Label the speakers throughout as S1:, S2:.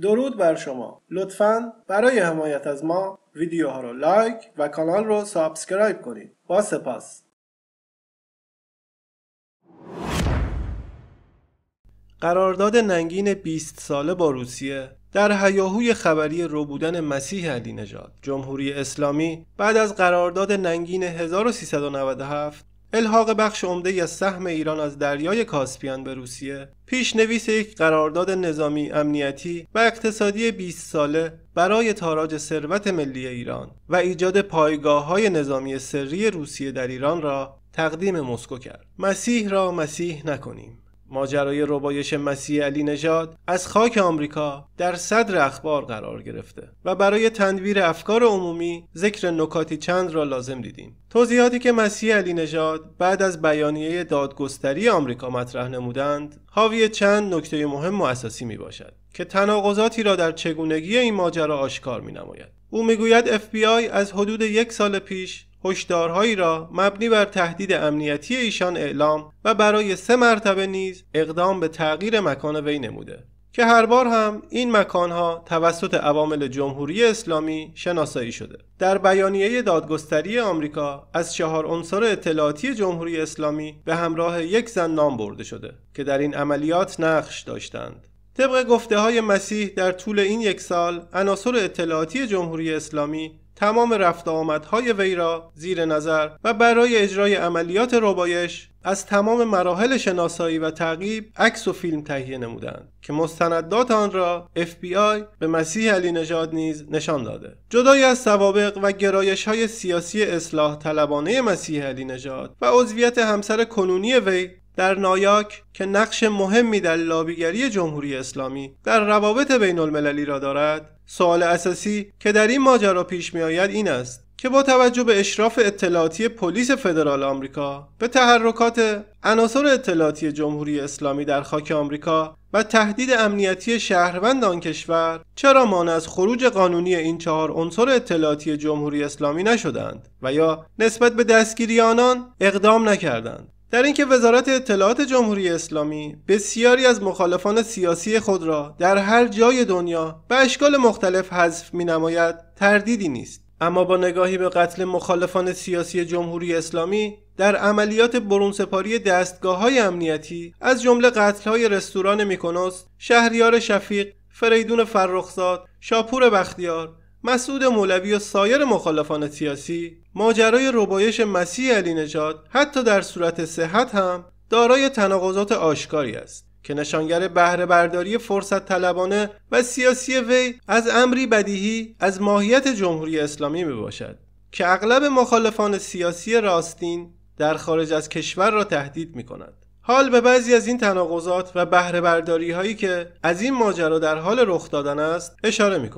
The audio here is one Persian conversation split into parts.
S1: درود بر شما لطفا برای حمایت از ما ویدیوها رو لایک و کانال رو سابسکرایب کنید با سپاس قرارداد ننگین 20 ساله با روسیه در حیاهوی خبری رو بودن مسیح علی نجات جمهوری اسلامی بعد از قرارداد ننگین 1397 الحاق بخش عمده از سهم ایران از دریای کاسپیان به روسیه پیشنویس یک قرارداد نظامی امنیتی و اقتصادی 20 ساله برای تاراج ثروت ملی ایران و ایجاد پایگاه های نظامی سری روسیه در ایران را تقدیم مسکو کرد مسیح را مسیح نکنیم ماجرای ربایش مسیح علی نژاد از خاک آمریکا در صدر اخبار قرار گرفته و برای تنویر افکار عمومی ذکر نکاتی چند را لازم دیدیم توضیحاتی که مسیح علی نژاد بعد از بیانیه دادگستری آمریکا مطرح نمودند حاوی چند نکته مهم و اساسی می باشد که تناقضاتی را در چگونگی این ماجرا آشکار می نماید. او میگوید FBI از حدود یک سال پیش هشدارهایی را مبنی بر تهدید امنیتی ایشان اعلام و برای سه مرتبه نیز اقدام به تغییر مکان وی نموده که هر بار هم این مکانها توسط عوامل جمهوری اسلامی شناسایی شده در بیانیه دادگستری آمریکا از چهار عنصر اطلاعاتی جمهوری اسلامی به همراه یک زن نام برده شده که در این عملیات نقش داشتند طبق گفته های مسیح در طول این یک سال عناصر اطلاعاتی جمهوری اسلامی تمام رفت آمدهای وی را زیر نظر و برای اجرای عملیات ربایش از تمام مراحل شناسایی و تعقیب عکس و فیلم تهیه نمودند که مستندات آن را FBI به مسیح علی نژاد نیز نشان داده جدای از سوابق و گرایش های سیاسی اصلاح طلبانه مسیح علی نژاد و عضویت همسر کنونی وی در نایاک که نقش مهمی در لابیگری جمهوری اسلامی در روابط بین المللی را دارد سوال اساسی که در این ماجرا پیش می آید این است که با توجه به اشراف اطلاعاتی پلیس فدرال آمریکا به تحرکات عناصر اطلاعاتی جمهوری اسلامی در خاک آمریکا و تهدید امنیتی شهروند آن کشور چرا مانع از خروج قانونی این چهار عنصر اطلاعاتی جمهوری اسلامی نشدند و یا نسبت به دستگیری آنان اقدام نکردند در اینکه وزارت اطلاعات جمهوری اسلامی بسیاری از مخالفان سیاسی خود را در هر جای دنیا به اشکال مختلف حذف می نماید تردیدی نیست اما با نگاهی به قتل مخالفان سیاسی جمهوری اسلامی در عملیات برونسپاری دستگاه های امنیتی از جمله قتل های رستوران میکنوس، شهریار شفیق، فریدون فرخزاد، شاپور بختیار، مسعود مولوی و سایر مخالفان سیاسی ماجرای ربایش مسیح علی نجات حتی در صورت صحت هم دارای تناقضات آشکاری است که نشانگر بهره برداری فرصت طلبانه و سیاسی وی از امری بدیهی از ماهیت جمهوری اسلامی می باشد که اغلب مخالفان سیاسی راستین در خارج از کشور را تهدید می کند. حال به بعضی از این تناقضات و بهره برداری هایی که از این ماجرا در حال رخ دادن است اشاره می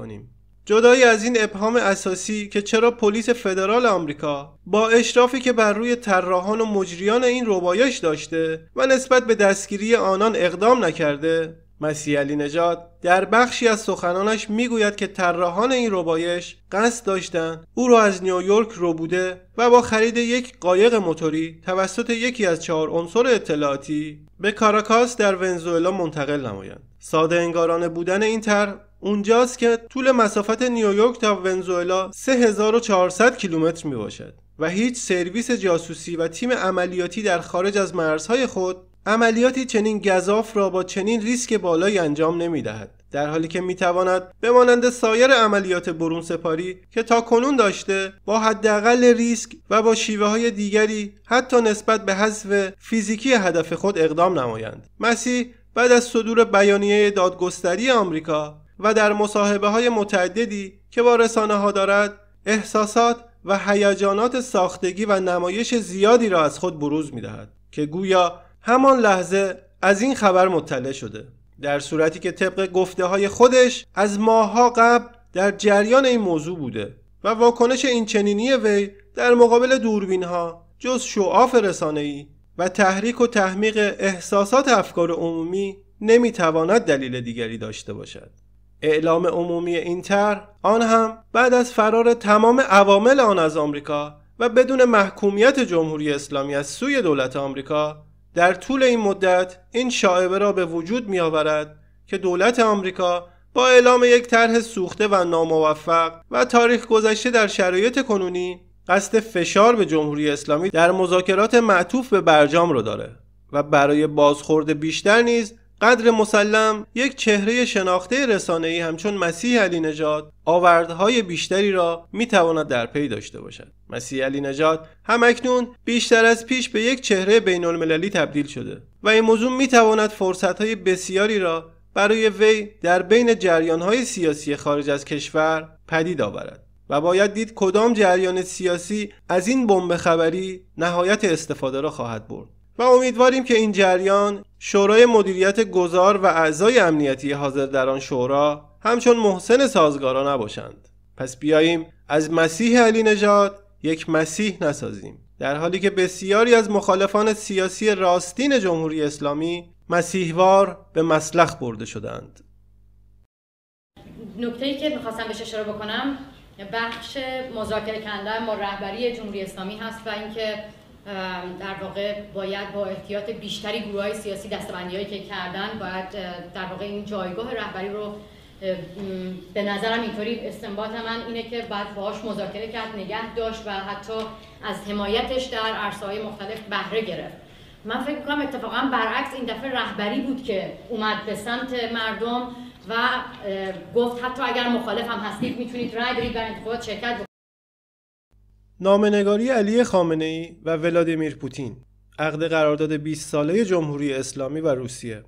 S1: جدایی از این ابهام اساسی که چرا پلیس فدرال آمریکا با اشرافی که بر روی طراحان و مجریان این ربایش داشته و نسبت به دستگیری آنان اقدام نکرده مسیح علی نجات در بخشی از سخنانش میگوید که طراحان این ربایش قصد داشتند او را از نیویورک بوده و با خرید یک قایق موتوری توسط یکی از چهار عنصر اطلاعاتی به کاراکاس در ونزوئلا منتقل نمایند ساده انگارانه بودن این طرح اونجاست که طول مسافت نیویورک تا ونزوئلا 3400 کیلومتر می باشد و هیچ سرویس جاسوسی و تیم عملیاتی در خارج از مرزهای خود عملیاتی چنین گذاف را با چنین ریسک بالایی انجام نمی دهد. در حالی که می تواند به سایر عملیات برون سپاری که تا کنون داشته با حداقل ریسک و با شیوه های دیگری حتی نسبت به حذف فیزیکی هدف خود اقدام نمایند. مسیح بعد از صدور بیانیه دادگستری آمریکا و در مصاحبه های متعددی که با رسانه ها دارد احساسات و هیجانات ساختگی و نمایش زیادی را از خود بروز می دهد که گویا همان لحظه از این خبر مطلع شده در صورتی که طبق گفته های خودش از ماهها قبل در جریان این موضوع بوده و واکنش این چنینی وی در مقابل دوربین ها جز شعاف رسانه ای و تحریک و تحمیق احساسات افکار عمومی نمیتواند دلیل دیگری داشته باشد اعلام عمومی این تر آن هم بعد از فرار تمام عوامل آن از آمریکا و بدون محکومیت جمهوری اسلامی از سوی دولت آمریکا در طول این مدت این شاعبه را به وجود می آورد که دولت آمریکا با اعلام یک طرح سوخته و ناموفق و تاریخ گذشته در شرایط کنونی قصد فشار به جمهوری اسلامی در مذاکرات معطوف به برجام را داره و برای بازخورد بیشتر نیز قدر مسلم یک چهره شناخته رسانه‌ای همچون مسیح علی نجات آوردهای بیشتری را میتواند در پی داشته باشد. مسیح علی نجات هم اکنون بیشتر از پیش به یک چهره بین المللی تبدیل شده و این موضوع میتواند فرصتهای بسیاری را برای وی در بین جریانهای سیاسی خارج از کشور پدید آورد. و باید دید کدام جریان سیاسی از این بمب خبری نهایت استفاده را خواهد برد و امیدواریم که این جریان شورای مدیریت گذار و اعضای امنیتی حاضر در آن شورا همچون محسن سازگارا نباشند پس بیاییم از مسیح علی نجات یک مسیح نسازیم در حالی که بسیاری از مخالفان سیاسی راستین جمهوری اسلامی مسیحوار به مسلخ برده شدند نکته که میخواستم بهش اشاره بکنم بخش مذاکره کنده با رهبری جمهوری اسلامی هست و اینکه در واقع باید با احتیاط بیشتری گروه های سیاسی دستبندی هایی که کردن باید در واقع این جایگاه رهبری رو به نظرم اینطوری استنباط من اینه که باید باش مذاکره کرد نگه داشت و حتی از حمایتش در عرصه مختلف بهره گرفت من فکر کنم اتفاقا برعکس این دفعه رهبری بود که اومد به سمت مردم و گفت حتی اگر مخالف هم هستید میتونید رای برید بر انتخابات شرکت نامنگاری علی خامنه ای و ولادیمیر پوتین عقد قرارداد 20 ساله جمهوری اسلامی و روسیه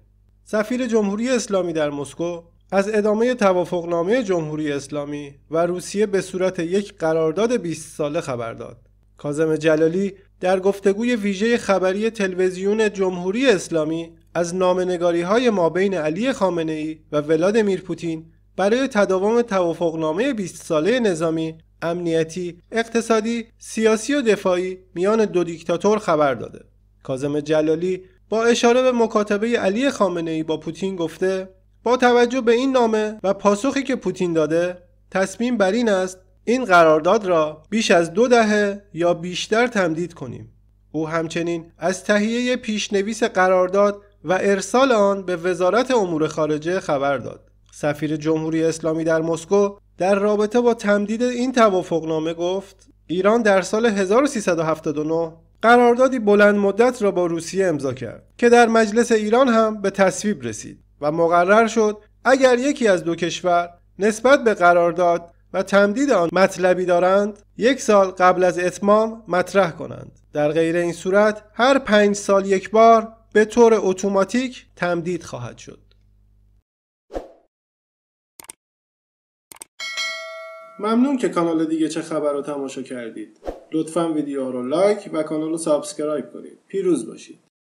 S1: سفیر جمهوری اسلامی در مسکو از ادامه توافقنامه جمهوری اسلامی و روسیه به صورت یک قرارداد 20 ساله خبر داد. کازم جلالی در گفتگوی ویژه خبری تلویزیون جمهوری اسلامی از نامنگاری های مابین علی خامنه ای و ولادیمیر پوتین برای تداوم توافقنامه 20 ساله نظامی امنیتی، اقتصادی، سیاسی و دفاعی میان دو دیکتاتور خبر داده. کازم جلالی با اشاره به مکاتبه علی خامنه ای با پوتین گفته با توجه به این نامه و پاسخی که پوتین داده تصمیم بر این است این قرارداد را بیش از دو دهه یا بیشتر تمدید کنیم او همچنین از تهیه پیشنویس قرارداد و ارسال آن به وزارت امور خارجه خبر داد سفیر جمهوری اسلامی در مسکو در رابطه با تمدید این توافقنامه گفت ایران در سال 1379 قراردادی بلند مدت را با روسیه امضا کرد که در مجلس ایران هم به تصویب رسید و مقرر شد اگر یکی از دو کشور نسبت به قرارداد و تمدید آن مطلبی دارند یک سال قبل از اتمام مطرح کنند در غیر این صورت هر پنج سال یک بار به طور اتوماتیک تمدید خواهد شد ممنون که کانال دیگه چه خبر رو تماشا کردید لطفا ویدیو رو لایک و کانال رو سابسکرایب کنید پیروز باشید